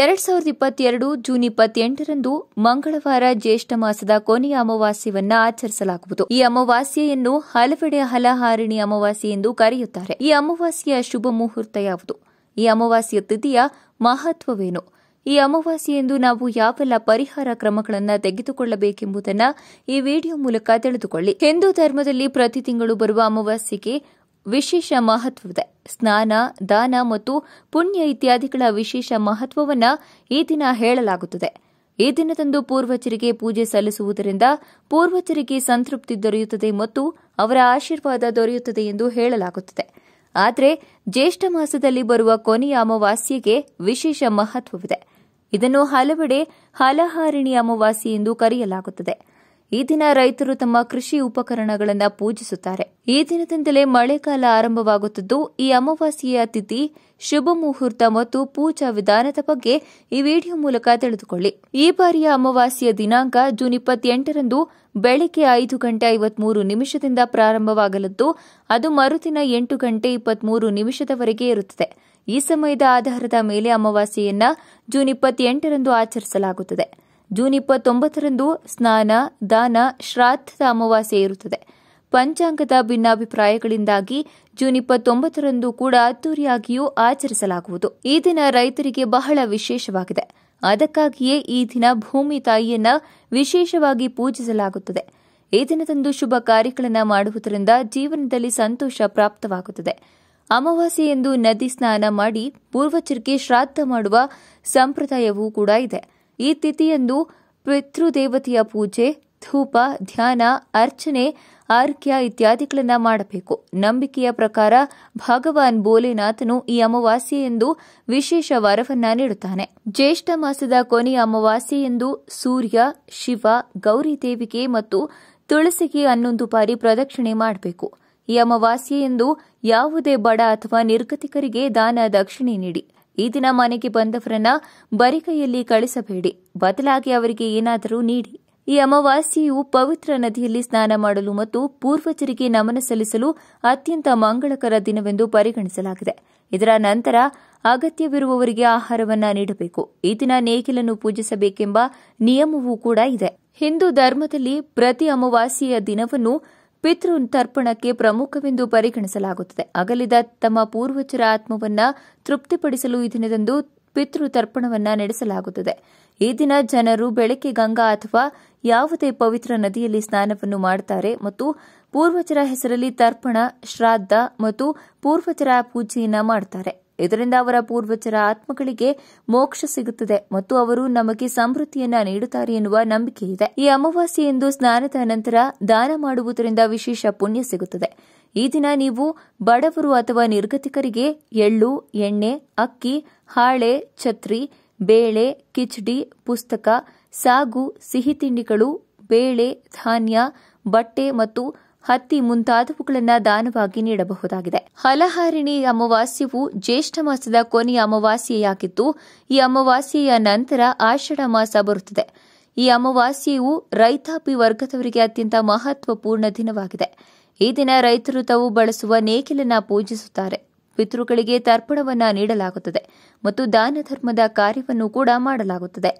ಎರಡ್ ಸಾವಿರದ ಇಪ್ಪತ್ತೆರಡು ಜೂನ್ ಇಪ್ಪತ್ತೆಂಟರಂದು ಮಂಗಳವಾರ ಜ್ಯೇಷ್ಠ ಮಾಸದ ಕೊನೆಯ ಅಮಾವಾಸ್ಯವನ್ನು ಆಚರಿಸಲಾಗುವುದು ಈ ಅಮಾವಾಸ್ಯೆಯನ್ನು ಹಲವೆಡೆ ಹಲಹಾರಿಣಿ ಅಮಾವಾಸ್ಯೆ ಎಂದು ಕರೆಯುತ್ತಾರೆ ಈ ಅಮಾವಾಸ್ಯೆಯ ಶುಭ ಮುಹೂರ್ತ ಯಾವುದು ಈ ಅಮಾವಾಸ್ಯ ತಿಥಿಯ ಮಹತ್ವವೇನು ಈ ಅಮಾವಾಸ್ಯೆಯೆಂದು ನಾವು ಯಾವೆಲ್ಲ ಪರಿಹಾರ ಕ್ರಮಗಳನ್ನು ತೆಗೆದುಕೊಳ್ಳಬೇಕೆಂಬುದನ್ನು ಈ ವಿಡಿಯೋ ಮೂಲಕ ತಿಳಿದುಕೊಳ್ಳಿ ಹಿಂದೂ ಧರ್ಮದಲ್ಲಿ ಪ್ರತಿ ತಿಂಗಳು ಬರುವ ಅಮಾವಾಸ್ಯೆಗೆ ವಿಶೇಷ ಮಹತ್ವವಿದೆ ಸ್ನಾನ ದಾನ ಮತ್ತು ಪುಣ್ಯ ಇತ್ಯಾದಿಗಳ ವಿಶೇಷ ಮಹತ್ವವನ್ನು ಈ ದಿನ ಹೇಳಲಾಗುತ್ತದೆ ಈ ದಿನದಂದು ಪೂರ್ವಜರಿಗೆ ಪೂಜೆ ಸಲ್ಲಿಸುವುದರಿಂದ ಪೂರ್ವಜರಿಗೆ ಸಂತೃಪ್ತಿ ದೊರೆಯುತ್ತದೆ ಮತ್ತು ಅವರ ಆಶೀರ್ವಾದ ದೊರೆಯುತ್ತದೆ ಎಂದು ಹೇಳಲಾಗುತ್ತದೆ ಆದರೆ ಜ್ಯೇಷ್ಠ ಮಾಸದಲ್ಲಿ ಬರುವ ಕೊನೆಯ ಅಮಾವಾಸ್ಯೆಗೆ ವಿಶೇಷ ಮಹತ್ವವಿದೆ ಇದನ್ನು ಹಲವೆಡೆ ಹಲಹಾರಿಣಿ ಅಮಾವಾಸ್ಯೆ ಎಂದು ಕರೆಯಲಾಗುತ್ತದೆ ಈ ದಿನ ರೈತರು ತಮ್ಮ ಕೃಷಿ ಉಪಕರಣಗಳನ್ನು ಪೂಜಿಸುತ್ತಾರೆ ಈ ದಿನದಿಂದಲೇ ಮಳೆಗಾಲ ಆರಂಭವಾಗುತ್ತಿದ್ದು ಈ ಅಮಾವಾಸ್ಯೆಯ ತಿಥಿ ಶುಭ ಮುಹೂರ್ತ ಮತ್ತು ಪೂಜಾ ವಿಧಾನದ ಬಗ್ಗೆ ಈ ವಿಡಿಯೋ ಮೂಲಕ ತಿಳಿದುಕೊಳ್ಳಿ ಈ ಬಾರಿಯ ಅಮಾವಾಸ್ಯೆಯ ದಿನಾಂಕ ಜೂನ್ ಇಪ್ಪತ್ತೆಂಟರಂದು ಬೆಳಗ್ಗೆ ಐದು ಗಂಟೆ ಐವತ್ಮೂರು ನಿಮಿಷದಿಂದ ಪ್ರಾರಂಭವಾಗಲಿದ್ದು ಅದು ಮರುದಿನ ಎಂಟು ಗಂಟೆ ಇಪ್ಪತ್ಮೂರು ನಿಮಿಷದವರೆಗೆ ಇರುತ್ತದೆ ಈ ಸಮಯದ ಆಧಾರದ ಮೇಲೆ ಅಮಾವಾಸ್ಯೆಯನ್ನ ಜೂನ್ ಇಪ್ಪತ್ತೆಂಟರಂದು ಆಚರಿಸಲಾಗುತ್ತದೆ ಜೂನ್ ಇಪ್ಪತ್ತೊಂಬತ್ತರಂದು ಸ್ನಾನ ದಾನ ಶ್ರಾದ್ದ ಅಮಾವಾಸ್ಯೆ ಇರುತ್ತದೆ ಪಂಚಾಂಗದ ಭಿನ್ನಾಭಿಪ್ರಾಯಗಳಿಂದಾಗಿ ಜೂನ್ ಇಪ್ಪತ್ತೊಂಬತ್ತರಂದು ಕೂಡ ಅದ್ದೂರಿಯಾಗಿಯೂ ಆಚರಿಸಲಾಗುವುದು ಈ ದಿನ ರೈತರಿಗೆ ಬಹಳ ವಿಶೇಷವಾಗಿದೆ ಅದಕ್ಕಾಗಿಯೇ ಈ ದಿನ ಭೂಮಿ ತಾಯಿಯನ್ನ ವಿಶೇಷವಾಗಿ ಪೂಜಿಸಲಾಗುತ್ತದೆ ಈ ದಿನದಂದು ಶುಭ ಕಾರ್ಯಗಳನ್ನು ಮಾಡುವುದರಿಂದ ಜೀವನದಲ್ಲಿ ಸಂತೋಷ ಪ್ರಾಪ್ತವಾಗುತ್ತದೆ ಎಂದು ನದಿ ಸ್ನಾನ ಮಾಡಿ ಪೂರ್ವಜರಿಗೆ ಶ್ರಾದ್ದ ಮಾಡುವ ಸಂಪ್ರದಾಯವೂ ಕೂಡ ಇದೆ ಈ ತಿಥಿಯಂದು ಪಿತೃದೇವತೆಯ ಪೂಜೆ ಧೂಪ ಧ್ಯಾನ ಅರ್ಚನೆ ಆರ್ಕ್ಯ ಇತ್ಯಾದಿಗಳನ್ನು ಮಾಡಬೇಕು ನಂಬಿಕೆಯ ಪ್ರಕಾರ ಭಗವಾನ್ ಭೋಲೆನಾಥನು ಈ ಎಂದು ವಿಶೇಷ ವರವನ್ನ ನೀಡುತ್ತಾನೆ ಜ್ಯೇಷ್ಠ ಮಾಸದ ಕೊನೆಯ ಎಂದು ಸೂರ್ಯ ಶಿವ ಗೌರಿ ದೇವಿಗೆ ಮತ್ತು ತುಳಸಿಗೆ ಹನ್ನೊಂದು ಬಾರಿ ಪ್ರದಕ್ಷಿಣೆ ಮಾಡಬೇಕು ಈ ಎಂದು ಯಾವುದೇ ಬಡ ಅಥವಾ ನಿರ್ಗತಿಕರಿಗೆ ದಾನ ದಕ್ಷಿಣೆ ನೀಡಿ ಈ ದಿನ ಮನೆಗೆ ಬಂದವರನ್ನ ಬರಿಕೈಯಲ್ಲಿ ಕಳಿಸಬೇಡಿ ಬದಲಾಗಿ ಅವರಿಗೆ ಏನಾದರೂ ನೀಡಿ ಈ ಅಮಾವಾಸ್ಯೆಯು ಪವಿತ್ರ ನದಿಯಲ್ಲಿ ಸ್ನಾನ ಮಾಡಲು ಮತ್ತು ಪೂರ್ವಜರಿಗೆ ನಮನ ಸಲ್ಲಿಸಲು ಅತ್ಯಂತ ಮಂಗಳಕರ ದಿನವೆಂದು ಪರಿಗಣಿಸಲಾಗಿದೆ ಇದರ ನಂತರ ಅಗತ್ಯವಿರುವವರಿಗೆ ಆಹಾರವನ್ನ ನೀಡಬೇಕು ಈ ದಿನ ನೇಗಿಲನ್ನು ಪೂಜಿಸಬೇಕೆಂಬ ನಿಯಮವೂ ಕೂಡ ಇದೆ ಹಿಂದೂ ಧರ್ಮದಲ್ಲಿ ಪ್ರತಿ ಅಮಾವಾಸ್ಯೆಯ ದಿನವನ್ನು ಪಿತೃ ತರ್ಪಣಕ್ಕೆ ಪ್ರಮುಖವೆಂದು ಪರಿಗಣಿಸಲಾಗುತ್ತದೆ ಅಗಲಿದ ತಮ್ಮ ಪೂರ್ವಜರ ಆತ್ಮವನ್ನ ತೃಪ್ತಿಪಡಿಸಲು ಈ ದಿನದಂದು ಪಿತೃ ತರ್ಪಣವನ್ನ ನಡೆಸಲಾಗುತ್ತದೆ ಈ ದಿನ ಜನರು ಬೆಳಕೆ ಗಂಗಾ ಅಥವಾ ಯಾವುದೇ ಪವಿತ್ರ ನದಿಯಲ್ಲಿ ಸ್ನಾನವನ್ನು ಮಾಡುತ್ತಾರೆ ಮತ್ತು ಪೂರ್ವಜರ ಹೆಸರಲ್ಲಿ ತರ್ಪಣ ಶ್ರಾದ್ದ ಮತ್ತು ಪೂರ್ವಜರ ಪೂಜೆಯನ್ನ ಮಾಡುತ್ತಾರೆ ಇದರಿಂದ ಅವರ ಪೂರ್ವಜರ ಆತ್ಮಗಳಿಗೆ ಮೋಕ್ಷ ಸಿಗುತ್ತದೆ ಮತ್ತು ಅವರು ನಮಗೆ ಸಮೃದ್ಧಿಯನ್ನ ನೀಡುತ್ತಾರೆ ಎನ್ನುವ ನಂಬಿಕೆ ಇದೆ ಈ ಅಮಾವಾಸ್ಯೆಯೆಂದು ಸ್ನಾನದ ನಂತರ ದಾನ ಮಾಡುವುದರಿಂದ ವಿಶೇಷ ಪುಣ್ಯ ಸಿಗುತ್ತದೆ ಈ ದಿನ ನೀವು ಬಡವರು ಅಥವಾ ನಿರ್ಗತಿಕರಿಗೆ ಎಳ್ಳು ಎಣ್ಣೆ ಅಕ್ಕಿ ಹಾಳೆ ಛತ್ರಿ ಬೇಳೆ ಕಿಚಡಿ ಪುಸ್ತಕ ಸಾಗು ಸಿಹಿ ತಿಂಡಿಗಳು ಬೇಳೆ ಧಾನ್ಯ ಬಟ್ಟೆ ಮತ್ತು ಹತ್ತಿ ಮುಂತಾದವುಗಳನ್ನು ದಾನವಾಗಿ ನೀಡಬಹುದಾಗಿದೆ ಹಲಹಾರಿಣಿ ಅಮಾವಾಸ್ಯವು ಜ್ಯೇಷ್ಠ ಮಾಸದ ಕೊನೆಯ ಅಮಾವಾಸ್ಯೆಯಾಗಿದ್ದು ಈ ಅಮಾವಾಸ್ಯೆಯ ನಂತರ ಆಷಾಢ ಮಾಸ ಬರುತ್ತದೆ ಈ ಅಮಾವಾಸ್ಯೆಯು ರೈತಾಪಿ ವರ್ಗದವರಿಗೆ ಅತ್ಯಂತ ಮಹತ್ವಪೂರ್ಣ ದಿನವಾಗಿದೆ ಈ ದಿನ ರೈತರು ತಾವು ಬಳಸುವ ನೇಕಿಲನ್ನ ಪೂಜಿಸುತ್ತಾರೆ ಪಿತೃಗಳಿಗೆ ತರ್ಪಣವನ್ನ ನೀಡಲಾಗುತ್ತದೆ ಮತ್ತು ದಾನ ಧರ್ಮದ ಕಾರ್ಯವನ್ನು ಕೂಡ ಮಾಡಲಾಗುತ್ತದೆ